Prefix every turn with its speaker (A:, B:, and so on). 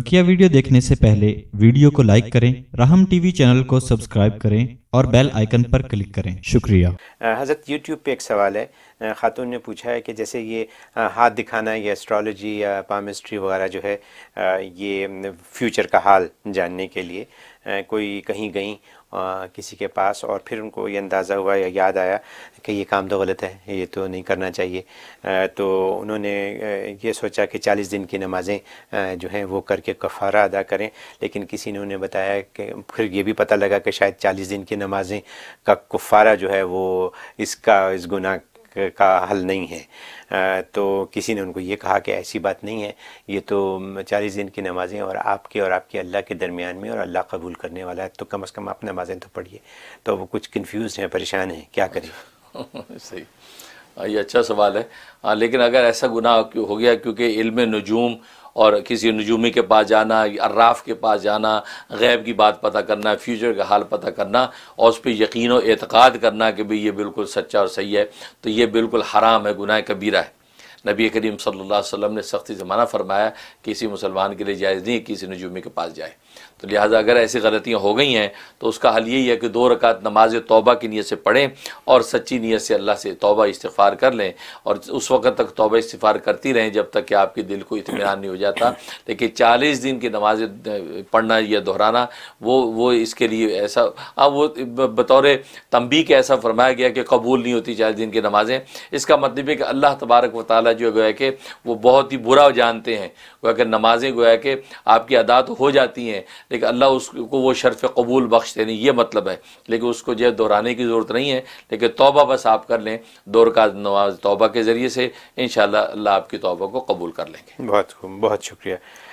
A: बकिया वीडियो देखने से पहले वीडियो को लाइक करें राहम टीवी चैनल को सब्सक्राइब करें और बेल आइकन पर क्लिक करें शुक्रिया हज़रत यूट्यूब पे एक सवाल है ख़ातून ने पूछा है कि जैसे ये हाथ दिखाना या एस्ट्रोलॉजी या पामिस्ट्री वगैरह जो है ये फ्यूचर का हाल जानने के लिए कोई कहीं गई किसी के पास और फिर उनको ये अंदाज़ा हुआ या याद आया कि ये काम तो गलत है ये तो नहीं करना चाहिए तो उन्होंने ये सोचा कि चालीस दिन की नमाज़ें जो हैं वो करके कफ़ारा अदा करें लेकिन किसी ने उन्हें बताया कि फिर ये भी पता लगा कि शायद चालीस दिन की नमाजें का कुफारा जो है वो इसका इस गुना का हल नहीं है तो किसी ने उनको ये कहा कि ऐसी बात नहीं है ये तो चालीस दिन की नमाज़ें और आपके और आपके अल्लाह के दरमियान में और अल्लाह कबूल करने वाला है तो कम अज़ कम आप नमाजें तो पढ़िए तो वो कुछ कन्फ्यूज़ हैं परेशान हैं क्या करें
B: अच्छा। सही हाँ, ये अच्छा सवाल है आ, हाँ, लेकिन अगर ऐसा गुनाह हो गया क्योंकि इल्म नजूम और किसी नजूमी के पास जाना अर्राफ के पास जाना गैब की बात पता करना फ्यूचर का हाल पता करना और उस पर यकीन और एतक़ाद करना कि भाई ये बिल्कुल सच्चा और सही है तो ये बिल्कुल हराम है गुनाह कबीरा है नबी करीम सल्लल्लाहु अलैहि वसल्लम ने सख्ती से मना फरमाया कि किसी मुसलमान के लिए जायज़ नहीं है किसी नजूमी के पास जाए तो लिहाजा अगर ऐसी गलतियाँ हो गई हैं तो उसका हल यही है कि दो रकात नमाज तोबा की नीयत से पढ़ें और सच्ची नीयत से अल्लाह से तोबा इस्तफ़ार कर लें और उस वक्त तक तोबा इस्तफ़ार करती रहें जब तक कि आपके दिल को इतमान नहीं हो जाता लेकिन चालीस दिन की नमाज पढ़ना या दोहराना वो वो इसके लिए ऐसा अब हाँ, वो बतौर तंबी के ऐसा फरमाया गया कि कबूल नहीं होती चालीस दिन की नमाज़ें इसका मतलब है कि अल्लाह तबारक वाली ताला जो गोया के वो बहुत ही बुरा जानते हैं गोया के नमाजें गोया के आपकी अदा तो हो जाती हैं लेकिन अल्लाह उसको वो शर्फ़ कबूल बख्श देने ये मतलब है लेकिन उसको जो है दोहराने की ज़रूरत नहीं है लेकिन तोबा बस आप कर लें दौर का नमाज तोबा के ज़रिए से इन अल्लाह आपकी तोबा को कबूल कर लेंगे
A: बहुत बहुत शुक्रिया